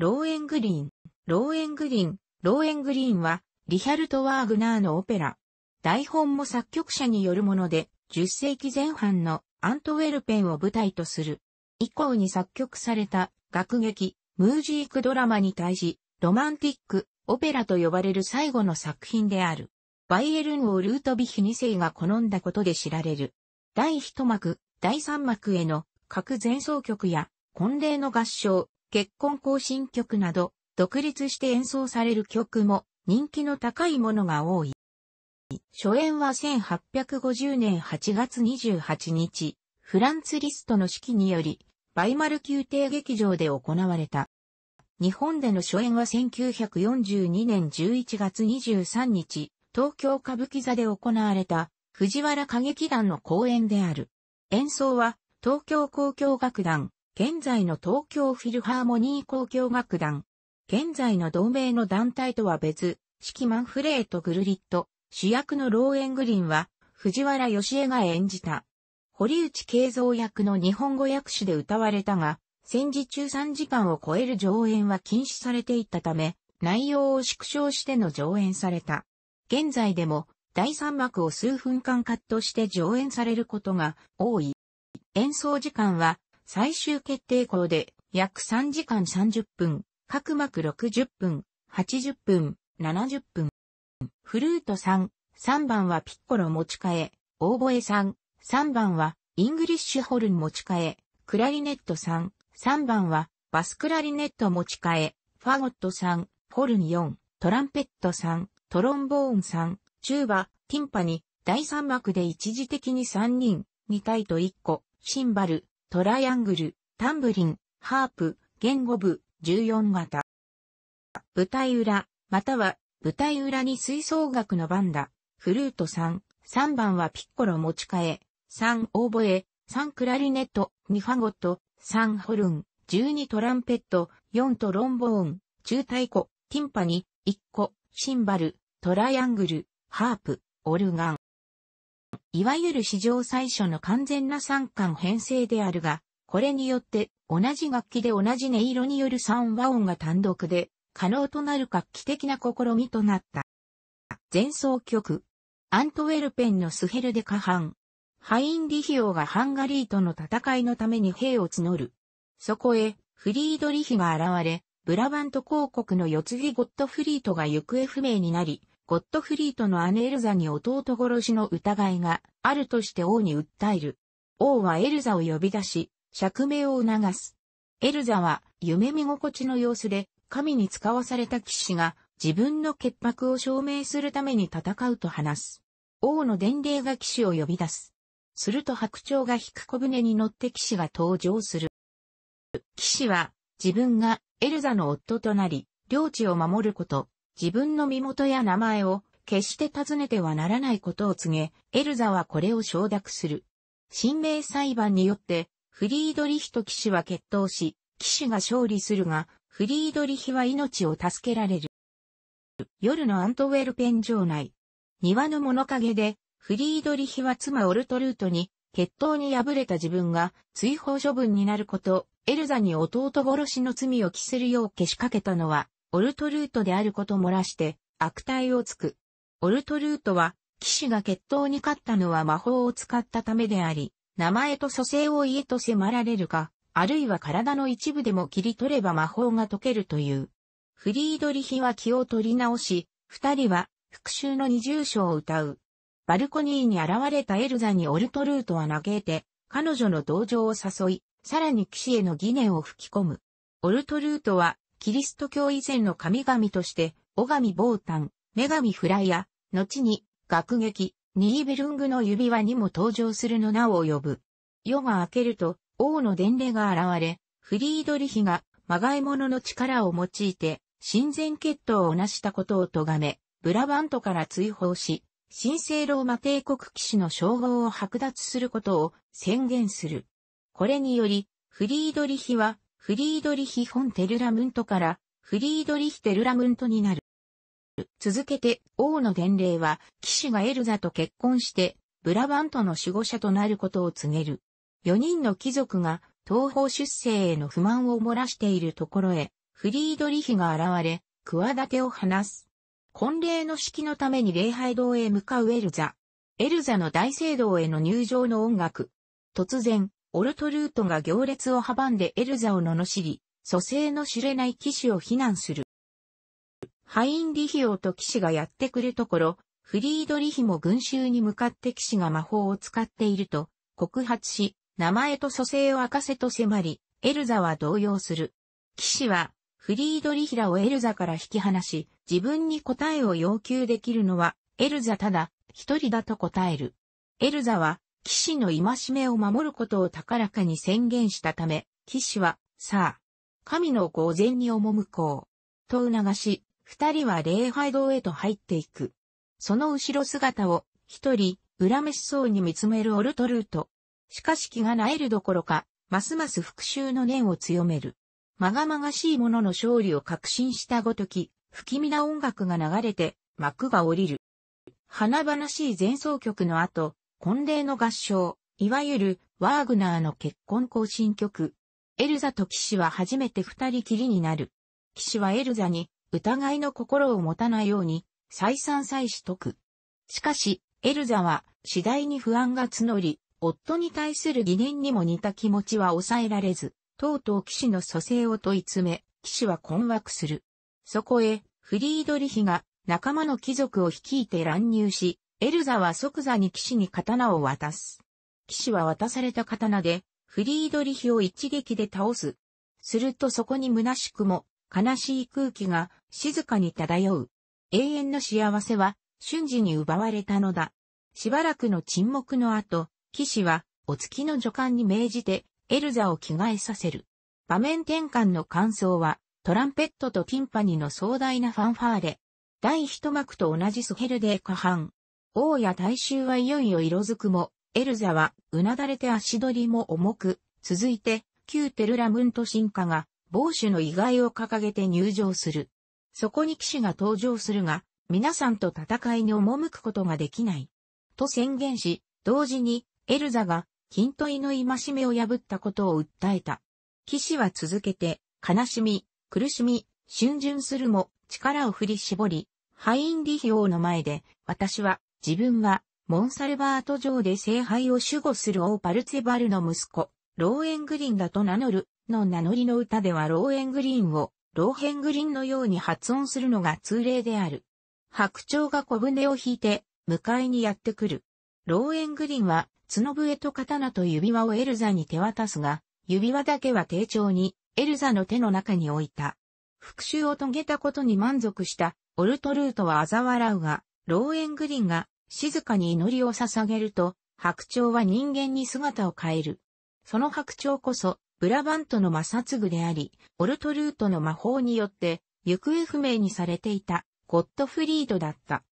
ローエングリーン。ローエングリーン。ローエングリーンは、リヒャルト・ワーグナーのオペラ。台本も作曲者によるもので、10世紀前半のアントウェルペンを舞台とする。以降に作曲された楽劇、ムージークドラマに対し、ロマンティック、オペラと呼ばれる最後の作品である。バイエルンをルートビヒ2世が好んだことで知られる。第1幕、第3幕への各前奏曲や、婚礼の合唱、結婚行進曲など、独立して演奏される曲も人気の高いものが多い。初演は1850年8月28日、フランツ・リストの式により、バイマル宮廷劇場で行われた。日本での初演は1942年11月23日、東京歌舞伎座で行われた藤原歌劇団の公演である。演奏は東京交響楽団現在の東京フィルハーモニー交響楽団。現在の同盟の団体とは別、指揮マンフレート・グルリット、主役のローエングリンは、藤原義江が演じた。堀内慶三役の日本語訳詞で歌われたが、戦時中3時間を超える上演は禁止されていったため、内容を縮小しての上演された。現在でも、第3幕を数分間カットして上演されることが多い。演奏時間は最終決定校で約3時間30分、各幕60分、80分、70分。フルート3、3番はピッコロ持ち替え、オーボエ3、3番はイングリッシュホルン持ち替え、クラリネット3、3番はバスクラリネット持ち替え、ファゴット3、ホルン4、トランペット3、トロンボーン3、チューバ、ティンパニ、第3幕で一時的に3人、2体と1個、シンバル、トライアングル、タンブリン、ハープ、言語部、14型。舞台裏、または舞台裏に吹奏楽の番だ。フルート3、3番はピッコロ持ち替え、3オーボエ、3クラリネット、2ファゴット、3ホルン、12トランペット、4トロンボーン、中太鼓、ティンパニ、1個、シンバル、トライアングル、ハープ、オルガン。いわゆる史上最初の完全な3巻編成であるが、これによって同じ楽器で同じ音色による3和音が単独で可能となる画期的な試みとなった。前奏曲。アントウェルペンのスヘルデカン。ハインリヒオがハンガリーとの戦いのために兵を募る。そこへ、フリードリヒが現れ、ブラバント公国の四次ゴットフリートが行方不明になり、ゴットフリートの姉エルザに弟殺しの疑いがあるとして王に訴える。王はエルザを呼び出し、釈明を促す。エルザは夢見心地の様子で神に使わされた騎士が自分の潔白を証明するために戦うと話す。王の伝令が騎士を呼び出す。すると白鳥が引く小舟に乗って騎士が登場する。騎士は自分がエルザの夫となり、領地を守ること、自分の身元や名前を決して尋ねてはならないことを告げ、エルザはこれを承諾する。新名裁判によって、フリードリヒと騎士は決闘し、騎士が勝利するが、フリードリヒは命を助けられる。夜のアントウェルペン城内。庭の物陰で、フリードリヒは妻オルトルートに、決闘に敗れた自分が追放処分になること、エルザに弟殺しの罪を着せるよう消しかけたのは、オルトルートであること漏らして悪態をつく。オルトルートは、騎士が決闘に勝ったのは魔法を使ったためであり、名前と蘇生を家と迫られるか、あるいは体の一部でも切り取れば魔法が解けるという。フリードリヒは気を取り直し、二人は復讐の二重章を歌う。バルコニーに現れたエルザにオルトルートは嘆いて、彼女の同情を誘い、さらに騎士への疑念を吹き込む。オルトルートはキリスト教以前の神々として、ガ神ボータン、女神フライア、後に、学劇、ニーベルングの指輪にも登場するの名を呼ぶ。夜が明けると、王の伝令が現れ、フリードリヒが、まがいものの力を用いて、神前決闘を成したことを咎め、ブラバントから追放し、神聖ローマ帝国騎士の称号を剥奪することを宣言する。これにより、フリードリヒはフリードリヒ・フォン・テルラムントから、フリードリヒ・テルラムントになる。続けて、王の伝令は、騎士がエルザと結婚して、ブラバントの守護者となることを告げる。4人の貴族が、東方出生への不満を漏らしているところへ、フリードリヒが現れ、企てを話す。婚礼の式のために礼拝堂へ向かうエルザ。エルザの大聖堂への入場の音楽。突然、オルトルートが行列を阻んでエルザを罵り、蘇生の知れない騎士を非難する。ハインリヒオと騎士がやってくるところ、フリードリヒも群衆に向かって騎士が魔法を使っていると告発し、名前と蘇生を明かせと迫り、エルザは動揺する。騎士は、フリードリヒラをエルザから引き離し、自分に答えを要求できるのは、エルザただ、一人だと答える。エルザは、騎士の戒めを守ることを高らかに宣言したため、騎士は、さあ、神の御前に赴こう。と促し、二人は礼拝堂へと入っていく。その後ろ姿を、一人、恨めしそうに見つめるオルトルート。しかし気がなえるどころか、ますます復讐の念を強める。まがまがしいものの勝利を確信したごとき、不気味な音楽が流れて、幕が降りる。花々しい前奏曲の後、婚礼の合唱、いわゆるワーグナーの結婚行進曲。エルザと騎士は初めて二人きりになる。騎士はエルザに疑いの心を持たないように再三再四得。しかし、エルザは次第に不安が募り、夫に対する疑念にも似た気持ちは抑えられず、とうとう騎士の蘇生を問い詰め、騎士は困惑する。そこへ、フリードリヒが仲間の貴族を率いて乱入し、エルザは即座に騎士に刀を渡す。騎士は渡された刀で、フリードリヒを一撃で倒す。するとそこに虚しくも、悲しい空気が静かに漂う。永遠の幸せは瞬時に奪われたのだ。しばらくの沈黙の後、騎士はお月の助官に命じてエルザを着替えさせる。場面転換の感想はトランペットとティンパニの壮大なファンファーレ。第一幕と同じスヘルデー下半。王や大衆はいよいよ色づくも、エルザは、うなだれて足取りも重く、続いて、旧テルラムント進化が、某守の意外を掲げて入場する。そこに騎士が登場するが、皆さんと戦いに赴くことができない。と宣言し、同時に、エルザが、金問いの戒めを破ったことを訴えた。騎士は続けて、悲しみ、苦しみ、逡巡するも、力を振り絞り、ハインリヒ王の前で、私は自分は、モンサルバート城で聖杯を守護する王パルツェバルの息子、ローエングリンだと名乗る、の名乗りの歌ではローエングリンを、ローヘングリンのように発音するのが通例である。白鳥が小舟を引いて、迎えにやってくる。ローエングリンは、角笛と刀と指輪をエルザに手渡すが、指輪だけは丁重に、エルザの手の中に置いた。復讐を遂げたことに満足した、オルトルートは嘲笑うが、ローエングリンが静かに祈りを捧げると、白鳥は人間に姿を変える。その白鳥こそ、ブラバントの摩擦具であり、オルトルートの魔法によって、行方不明にされていた、ゴットフリードだった。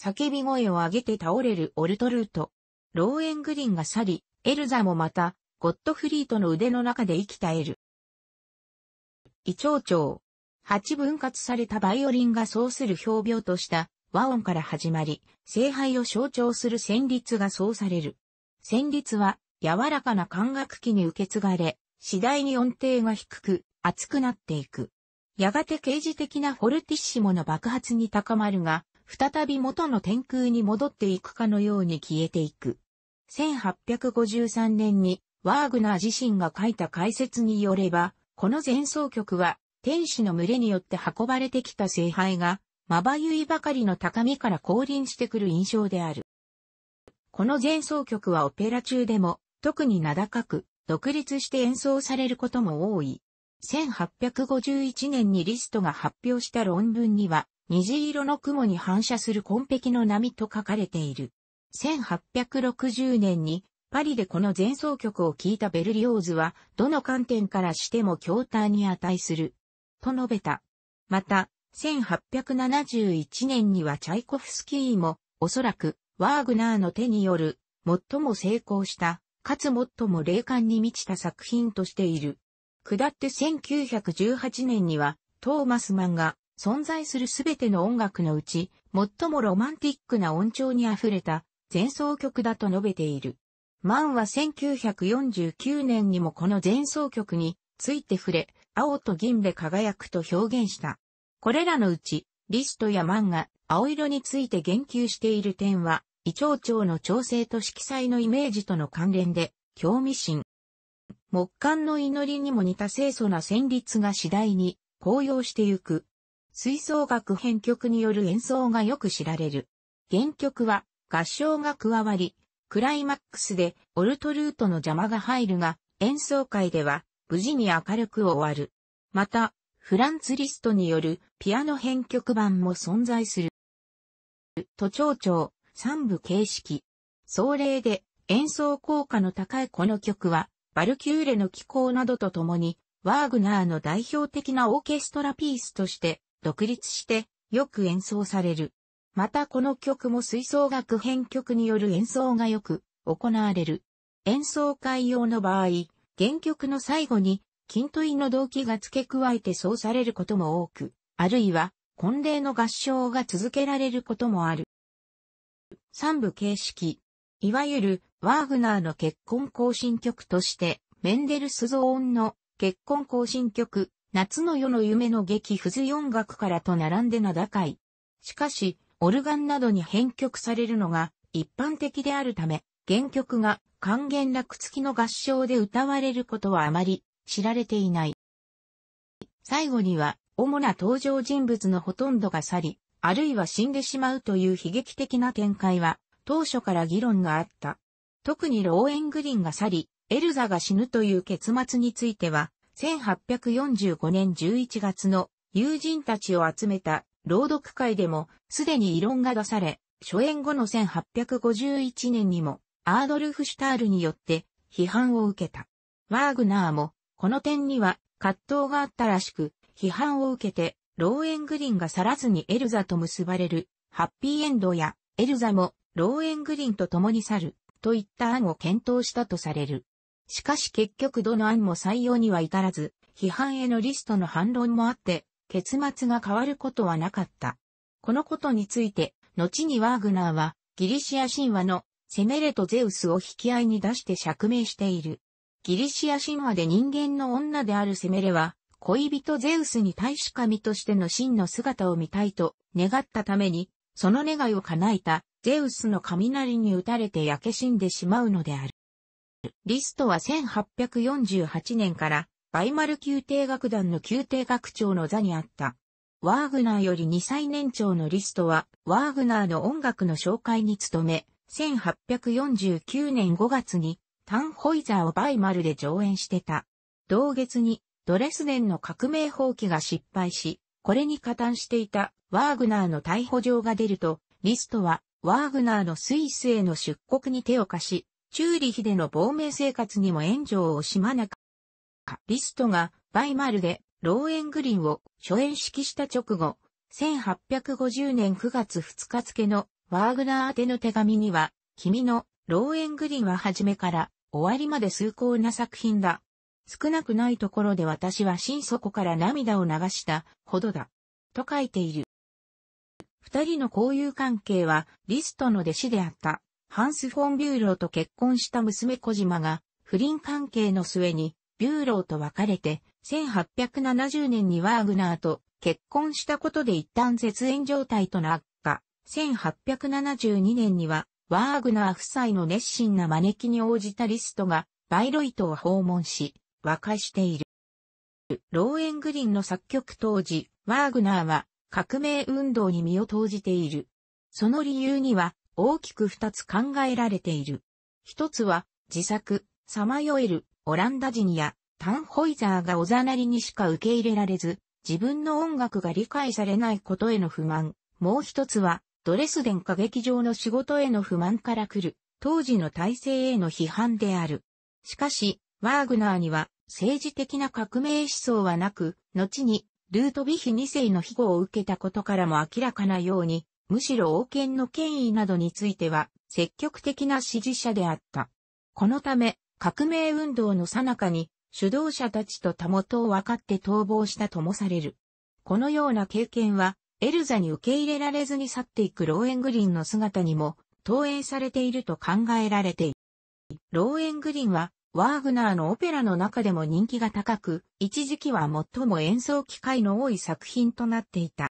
叫び声を上げて倒れるオルトルート。ローエングリンが去り、エルザもまた、ゴットフリートの腕の中で生きたエル。胃腸腸。八分割されたバイオリンがそうする表病とした和音から始まり、聖杯を象徴する旋律がそうされる。旋律は、柔らかな管楽器に受け継がれ、次第に音程が低く、厚くなっていく。やがて刑事的なフォルティッシモの爆発に高まるが、再び元の天空に戻っていくかのように消えていく。1853年にワーグナー自身が書いた解説によれば、この前奏曲は天使の群れによって運ばれてきた聖杯がまばゆいばかりの高みから降臨してくる印象である。この前奏曲はオペラ中でも、特に名高く、独立して演奏されることも多い。1851年にリストが発表した論文には、虹色の雲に反射する紺碧の波と書かれている。1860年に、パリでこの前奏曲を聴いたベルリオーズは、どの観点からしても強体に値する。と述べた。また、1871年にはチャイコフスキーも、おそらく、ワーグナーの手による、最も成功した、かつ最も霊感に満ちた作品としている。下って1918年には、トーマスマンが、存在するすべての音楽のうち、最もロマンティックな音調に溢れた、前奏曲だと述べている。マンは1949年にもこの前奏曲について触れ、青と銀で輝くと表現した。これらのうち、リストや漫画、青色について言及している点は、胃腸腸の調整と色彩のイメージとの関連で、興味深。木管の祈りにも似た清楚な旋律が次第に高揚してゆく。吹奏楽編曲による演奏がよく知られる。原曲は合唱が加わり、クライマックスでオルトルートの邪魔が入るが、演奏会では無事に明るく終わる。また、フランツ・リストによるピアノ編曲版も存在する。都庁長、三部形式。総例で演奏効果の高いこの曲は、バルキューレの気候などとともに、ワーグナーの代表的なオーケストラピースとして独立してよく演奏される。またこの曲も吹奏楽編曲による演奏がよく行われる。演奏会用の場合、原曲の最後に筋問いの動機が付け加えてそうされることも多く、あるいは、婚礼の合唱が続けられることもある。三部形式。いわゆる、ワーグナーの結婚行進曲として、メンデルスゾーンの結婚行進曲、夏の夜の夢の劇不随音楽からと並んで名高い。しかし、オルガンなどに編曲されるのが一般的であるため、原曲が還元楽付きの合唱で歌われることはあまり知られていない。最後には、主な登場人物のほとんどが去り、あるいは死んでしまうという悲劇的な展開は、当初から議論があった。特にローエングリンが去り、エルザが死ぬという結末については、1845年11月の友人たちを集めた朗読会でもすでに異論が出され、初演後の1851年にもアードルフ・シュタールによって批判を受けた。ワーグナーもこの点には葛藤があったらしく、批判を受けて、ローエングリンが去らずにエルザと結ばれる、ハッピーエンドや、エルザも、ローエングリンと共に去る、といった案を検討したとされる。しかし結局どの案も採用には至らず、批判へのリストの反論もあって、結末が変わることはなかった。このことについて、後にワーグナーは、ギリシア神話のセメレとゼウスを引き合いに出して釈明している。ギリシア神話で人間の女であるセメレは、恋人ゼウスに大使神としての真の姿を見たいと願ったために、その願いを叶えたゼウスの雷に打たれて焼け死んでしまうのである。リストは1848年からバイマル宮廷楽団の宮廷学長の座にあった。ワーグナーより2歳年長のリストは、ワーグナーの音楽の紹介に努め、1849年5月にタンホイザーをバイマルで上演してた。同月にドレスデンの革命放棄が失敗し、これに加担していたワーグナーの逮捕状が出ると、リストはワーグナーのスイスへの出国に手を貸し、チューリヒでの亡命生活にも援助を惜しまなかった。リストがバイマルでローエングリンを初演式した直後、1850年9月2日付のワーグナー宛ての手紙には、君のローエングリンは初めから終わりまで崇高な作品だ。少なくないところで私は心底から涙を流したほどだ。と書いている。二人の交友関係はリストの弟子であったハンス・フォン・ビューローと結婚した娘小島が不倫関係の末にビューローと別れて1870年にワーグナーと結婚したことで一旦絶縁状態となった。1872年にはワーグナー夫妻の熱心な招きに応じたリストがバイロイトを訪問し、和解している。ローエングリンの作曲当時、ワーグナーは革命運動に身を投じている。その理由には大きく二つ考えられている。一つは自作、さまよえるオランダ人やタンホイザーがおざなりにしか受け入れられず、自分の音楽が理解されないことへの不満。もう一つはドレスデン歌劇場の仕事への不満から来る、当時の体制への批判である。しかし、ワーグナーには政治的な革命思想はなく、後にルートヴィヒ2世の庇護を受けたことからも明らかなように、むしろ王権の権威などについては積極的な支持者であった。このため、革命運動の最中に主導者たちと他元を分かって逃亡したともされる。このような経験はエルザに受け入れられずに去っていくローエングリンの姿にも投影されていると考えられている。ローエングリンはワーグナーのオペラの中でも人気が高く、一時期は最も演奏機会の多い作品となっていた。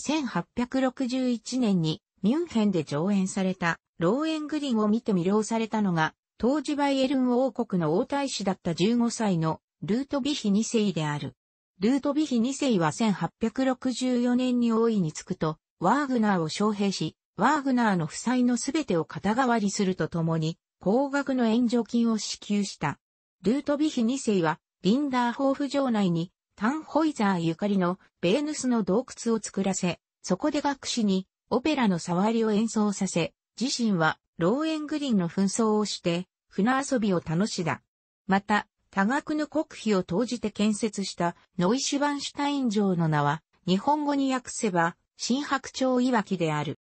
1861年にミュンヘンで上演されたローエングリンを見て魅了されたのが、当時バイエルン王国の王太子だった15歳のルートビヒ2世である。ルートヴィヒ2世は1864年に大いにつくと、ワーグナーを招聘し、ワーグナーの負債のすべてを肩代わりするとともに、高額の援助金を支給した。ルートヴィヒ2世は、リンダーホーフ城内に、タンホイザーゆかりのベーヌスの洞窟を作らせ、そこで学士にオペラの触りを演奏させ、自身はローエングリンの紛争をして、船遊びを楽しだ。また、多額の国費を投じて建設したノイシュバンシュタイン城の名は、日本語に訳せば、新白鳥いわきである。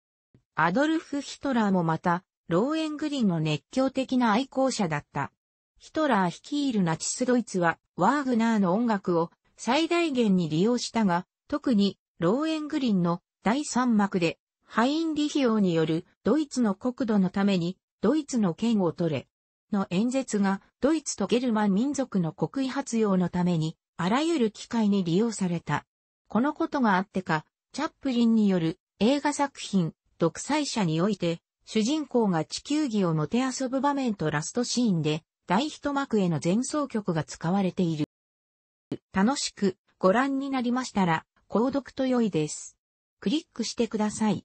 アドルフ・ヒトラーもまた、ローエングリンの熱狂的な愛好者だった。ヒトラー率いるナチスドイツは、ワーグナーの音楽を最大限に利用したが、特に、ローエングリンの第三幕で、ハインリヒ王によるドイツの国土のためにドイツの剣を取れ、の演説がドイツとゲルマン民族の国威発揚のためにあらゆる機会に利用された。このことがあってか、チャップリンによる映画作品独裁者において主人公が地球儀をもてあそぶ場面とラストシーンで大一幕への前奏曲が使われている。楽しくご覧になりましたら購読と良いです。クリックしてください。